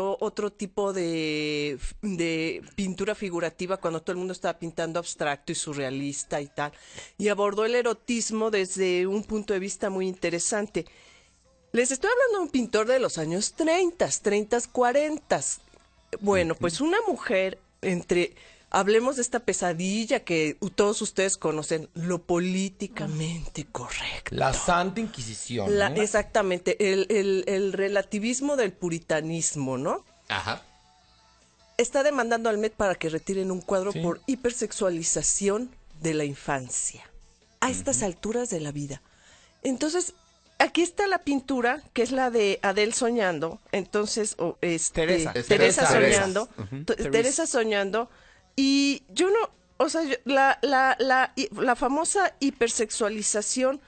otro tipo de, de, pintura figurativa cuando todo el mundo estaba pintando abstracto y surrealista y tal. Y abordó el erotismo desde un punto de vista muy interesante. Les estoy hablando de un pintor de los años 30, 30, 40. Bueno, pues una mujer entre hablemos de esta pesadilla que todos ustedes conocen, lo políticamente correcto. La Santa Inquisición. Exactamente, el, relativismo del puritanismo, ¿no? Ajá está demandando al MED para que retiren un cuadro por hipersexualización de la infancia a estas alturas de la vida. Entonces, aquí está la pintura, que es la de Adel soñando, entonces, este, Teresa. Teresa. soñando, Teresa soñando y yo no, o sea, la, la, la, la famosa hipersexualización,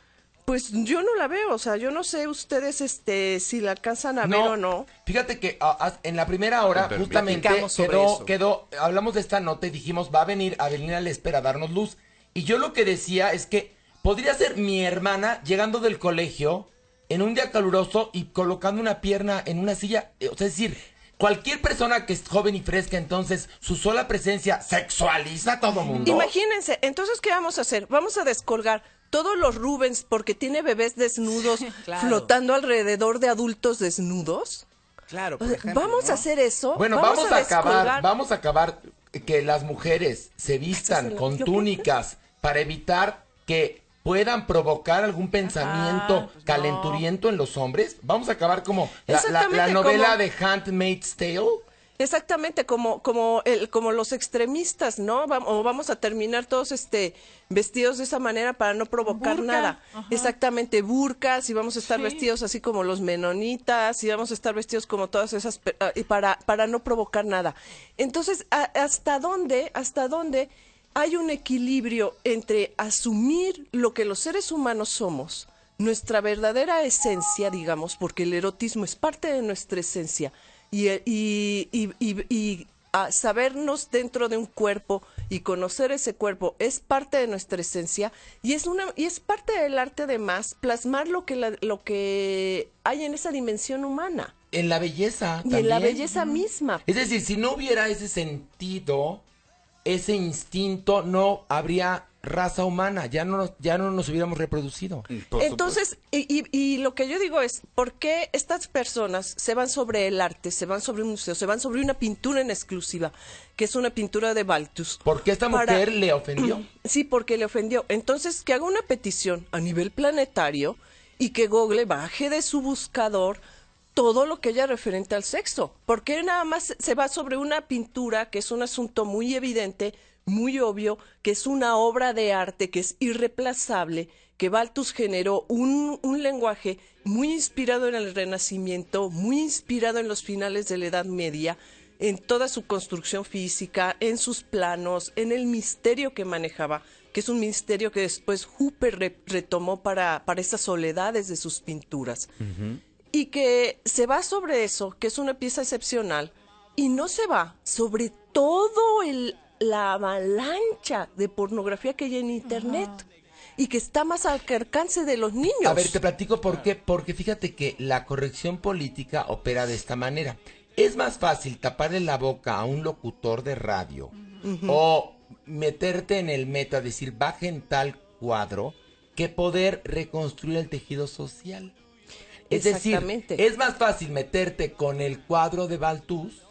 pues yo no la veo, o sea, yo no sé ustedes este si la alcanzan a ver o no. Fíjate que ah, ah, en la primera hora justamente quedó, quedó, hablamos de esta nota y dijimos, va a venir Avelina espera a darnos luz. Y yo lo que decía es que podría ser mi hermana llegando del colegio en un día caluroso y colocando una pierna en una silla, eh, o sea, es decir, Cualquier persona que es joven y fresca, entonces, su sola presencia sexualiza a todo mundo. Imagínense, entonces, ¿qué vamos a hacer? Vamos a descolgar todos los Rubens porque tiene bebés desnudos flotando alrededor de adultos desnudos. Claro, por vamos a hacer eso. Bueno, vamos, a, a acabar, vamos a acabar que las mujeres se vistan con túnicas para evitar que puedan provocar algún pensamiento pues calenturiento en los hombres. Vamos a acabar como la, la, novela de Handmaid's Tale. Exactamente, como, como, el, como los extremistas, ¿no? Vamos, o vamos a terminar todos este, vestidos de esa manera para no provocar nada. Exactamente, burcas, y vamos a estar vestidos así como los menonitas, y vamos a estar vestidos como todas esas, ah, para, para no provocar nada. Entonces, ¿hasta dónde, hasta dónde hay un equilibrio entre asumir lo que los seres humanos somos, nuestra verdadera esencia, digamos, porque el erotismo es parte de nuestra esencia, y, sabernos dentro de un cuerpo y conocer ese cuerpo es parte de nuestra esencia y es una y es parte del arte de más plasmar lo que lo que hay en esa dimensión humana en la belleza y en la belleza misma es decir si no hubiera ese sentido ese instinto no habría raza humana, ya no nos, ya no nos hubiéramos reproducido. Mm, Entonces, y, lo que yo digo es, ¿por qué estas personas se van sobre el arte, se van sobre un museo, se van sobre una pintura en exclusiva, que es una pintura de Baltus? ¿Por qué esta mujer le ofendió? sí, porque le ofendió. Entonces, que haga una petición a nivel planetario y que Google baje de su buscador todo lo que haya referente al sexo, porque nada más se va sobre una pintura que es un asunto muy evidente, muy obvio, que es una obra de arte, que es irreplazable, que Baltus generó un, un lenguaje muy inspirado en el Renacimiento, muy inspirado en los finales de la Edad Media, en toda su construcción física, en sus planos, en el misterio que manejaba, que es un misterio que después Hooper retomó para, para esas soledades de sus pinturas y que se va sobre eso, que es una pieza excepcional, y no se va sobre todo el, la avalancha de pornografía que hay en Internet. Y que está más al alcance de los niños. A ver, te platico por qué. Porque fíjate que la corrección política opera de esta manera. Es más fácil taparle la boca a un locutor de radio o meterte en el meta, decir en tal cuadro, que poder reconstruir el tejido social. Es decir, es más fácil meterte con el cuadro de Baltus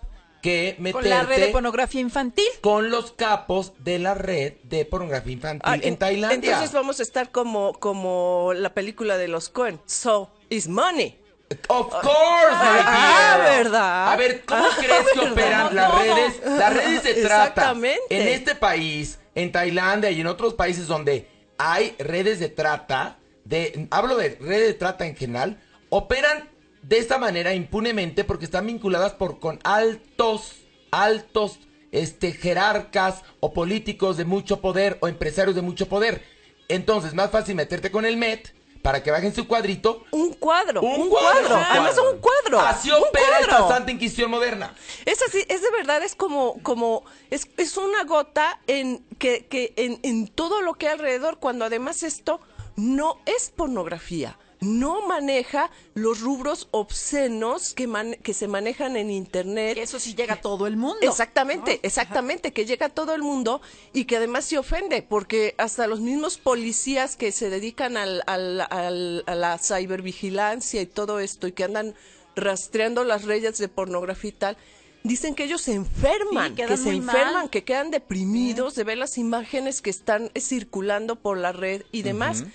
que meterte con la red de pornografía infantil. Con los capos de la red de pornografía infantil ah, en, Tailandia. Entonces vamos a estar como, como la película de los Coen. So is money. Of course, ah, verdad. A ver, ¿cómo ah, crees que operan las redes? Las redes se trata. En este país, en Tailandia y en otros países donde hay redes de trata, de hablo de redes de trata en general, operan de esta manera impunemente porque están vinculadas por con altos, altos este, jerarcas o políticos de mucho poder o empresarios de mucho poder. Entonces, más fácil meterte con el MET para que bajen su cuadrito. Un cuadro. Un, cuadro, Además, un cuadro. Así opera santa inquisición moderna. Es así, es de verdad, es como, como, es, una gota en que, en, en todo lo que hay alrededor, cuando además esto no es pornografía no maneja los rubros obscenos que, que se manejan en Internet. Eso sí llega a todo el mundo. Exactamente, exactamente, que llega a todo el mundo y que además se ofende, porque hasta los mismos policías que se dedican a la cibervigilancia y todo esto y que andan rastreando las redes de pornografía y tal, dicen que ellos se enferman, que se enferman, que quedan deprimidos de ver las imágenes que están circulando por la red y demás.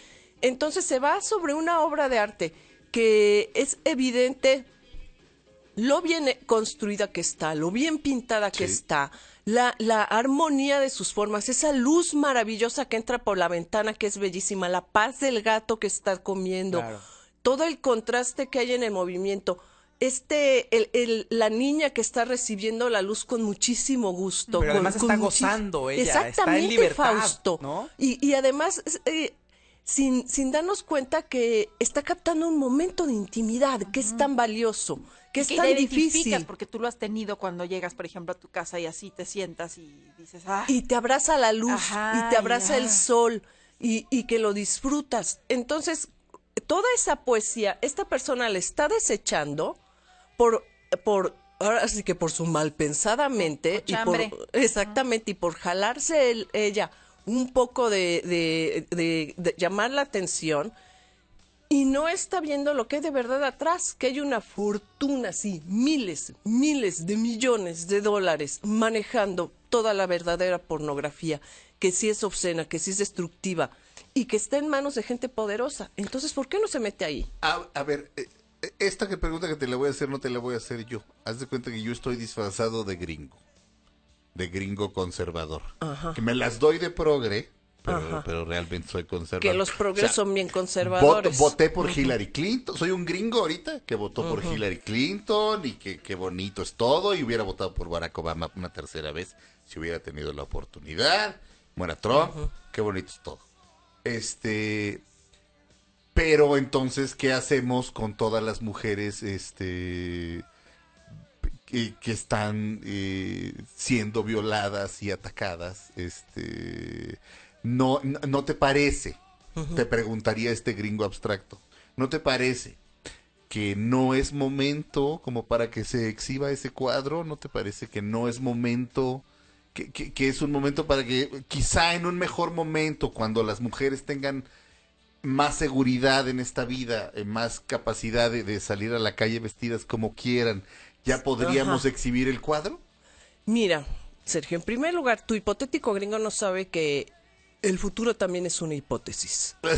Entonces se va sobre una obra de arte que es evidente lo bien construida que está, lo bien pintada que está, la, la, armonía de sus formas, esa luz maravillosa que entra por la ventana que es bellísima, la paz del gato que está comiendo, todo el contraste que hay en el movimiento. Este, el, la niña que está recibiendo la luz con muchísimo gusto. además está gozando ella, Exactamente, Fausto. Y, además eh, sin, sin darnos cuenta que está captando un momento de intimidad que es tan valioso, que es tan difícil. Porque tú lo has tenido cuando llegas, por ejemplo, a tu casa y así te sientas y dices, ah. Y te abraza la luz, y te abraza el sol, y, que lo disfrutas. Entonces, toda esa poesía, esta persona la está desechando por, por así que por su mal mente, y por, exactamente, y por jalarse ella un poco de, llamar la atención y no está viendo lo que hay de verdad atrás, que hay una fortuna, sí, miles, miles de millones de dólares manejando toda la verdadera pornografía, que sí es obscena, que sí es destructiva y que está en manos de gente poderosa. Entonces, ¿por qué no se mete ahí? A, a ver, eh, eh, esta que pregunta que te la voy a hacer no te la voy a hacer yo. Haz de cuenta que yo estoy disfrazado de gringo de gringo conservador. Que me las doy de progre, pero, pero, realmente soy conservador. Que los progres son bien conservadores. voté por Hillary Clinton. Soy un gringo ahorita que votó por Hillary Clinton y que, qué bonito es todo. Y hubiera votado por Barack Obama una tercera vez si hubiera tenido la oportunidad. Muera Trump, qué bonito es todo. Este. Pero entonces, ¿qué hacemos con todas las mujeres este, que, están eh, siendo violadas y atacadas, este, no, no, te parece, te preguntaría este gringo abstracto, ¿no te parece que no es momento como para que se exhiba ese cuadro? ¿No te parece que no es momento... Que, es un momento para que quizá en un mejor momento, cuando las mujeres tengan más seguridad en esta vida, eh, más capacidad de salir a la calle vestidas como quieran, ¿Ya podríamos exhibir el cuadro? Mira, Sergio, en primer lugar, tu hipotético gringo no sabe que el futuro también es una hipótesis. Ah,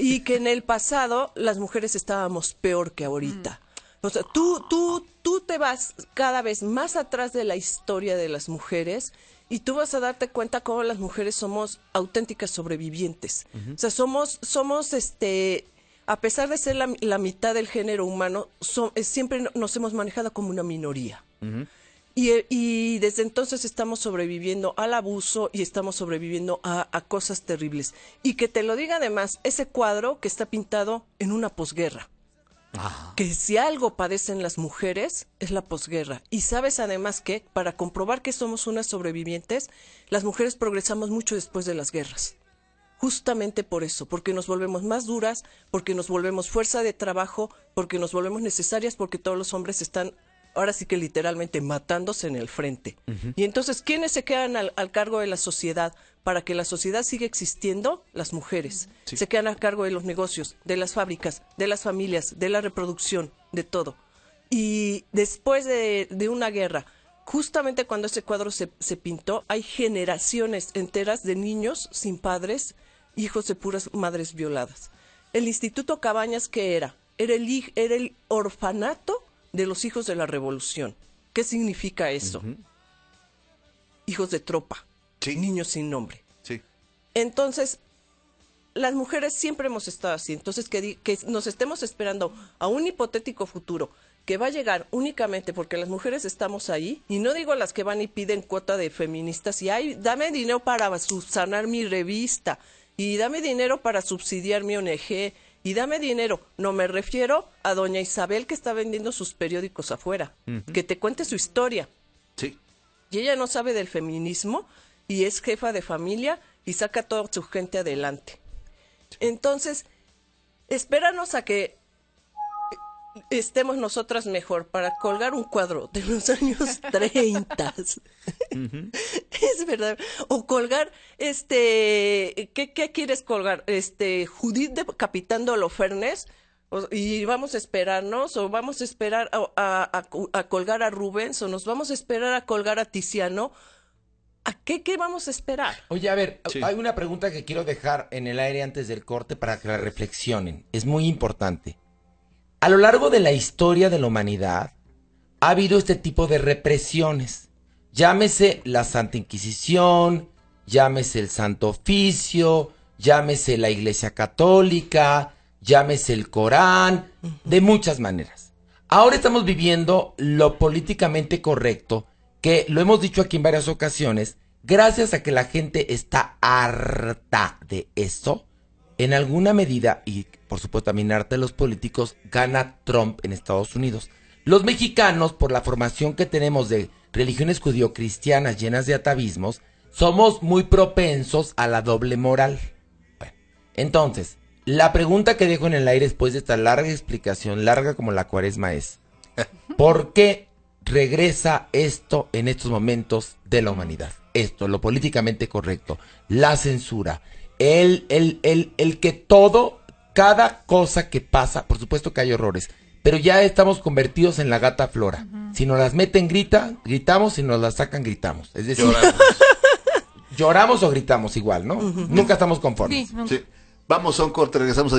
y que en el pasado las mujeres estábamos peor que ahorita. Mm. O sea, tú, tú, tú te vas cada vez más atrás de la historia de las mujeres y tú vas a darte cuenta cómo las mujeres somos auténticas sobrevivientes. O sea, somos, somos este a pesar de ser la, mitad del género humano, eh, siempre nos hemos manejado como una minoría. Eh, y, desde entonces estamos sobreviviendo al abuso y estamos sobreviviendo a, cosas terribles. Y que te lo diga además, ese cuadro que está pintado en una posguerra. Que si algo padecen las mujeres es la posguerra. Y sabes además que para comprobar que somos unas sobrevivientes, las mujeres progresamos mucho después de las guerras justamente por eso, porque nos volvemos más duras, porque nos volvemos fuerza de trabajo, porque nos volvemos necesarias, porque todos los hombres están ahora sí que literalmente matándose en el frente. Y entonces, ¿quiénes se quedan al, cargo de la sociedad? Para que la sociedad siga existiendo, las mujeres. Se quedan al cargo de los negocios, de las fábricas, de las familias, de la reproducción, de todo. Y después de, una guerra, justamente cuando ese cuadro se, pintó, hay generaciones enteras de niños sin padres, hijos de puras madres violadas. El Instituto Cabañas, ¿qué era? Era el, era el orfanato de los hijos de la revolución. ¿Qué significa eso? Hijos de tropa, niños sin nombre. Sí. Entonces, las mujeres siempre hemos estado así. Entonces, que, nos estemos esperando a un hipotético futuro que va a llegar únicamente porque las mujeres estamos ahí, y no digo las que van y piden cuota de feministas, y ay, dame dinero para subsanar mi revista, y dame dinero para subsidiar mi ONG y dame dinero. No me refiero a doña Isabel que está vendiendo sus periódicos afuera, que te cuente su historia. Sí. Y ella no sabe del feminismo y es jefa de familia y saca a toda su gente adelante. Entonces, espéranos a que eh, estemos nosotras mejor para colgar un cuadro de los años 30. Es verdad. O colgar, este, ¿qué, quieres colgar? Este, Judith decapitando a Lofernes. y vamos a esperarnos, o vamos a esperar a, colgar a Rubens, o nos vamos a esperar a colgar a Tiziano. ¿A qué, qué vamos a esperar? Oye, a ver, hay una pregunta que quiero dejar en el aire antes del corte para que la reflexionen. Es muy importante. A lo largo de la historia de la humanidad ha habido este tipo de represiones Llámese la Santa Inquisición, llámese el Santo Oficio, llámese la Iglesia Católica, llámese el Corán, de muchas maneras. Ahora estamos viviendo lo políticamente correcto, que lo hemos dicho aquí en varias ocasiones, gracias a que la gente está harta de esto, en alguna medida, y por supuesto también harta de los políticos, gana Trump en Estados Unidos. Los mexicanos, por la formación que tenemos de religiones judio-cristianas llenas de atavismos, somos muy propensos a la doble moral. entonces, la pregunta que dejo en el aire después de esta larga explicación, larga como la cuaresma es, ¿por qué regresa esto en estos momentos de la humanidad? Esto, lo políticamente correcto, la censura, el, el, el, el que todo, cada cosa que pasa, por supuesto que hay errores, pero ya estamos convertidos en la gata flora. Si nos las meten, grita, gritamos, si nos las sacan, gritamos. Es decir, lloramos, o gritamos igual, ¿no? Nunca estamos conformes. Vamos son un corte, regresamos a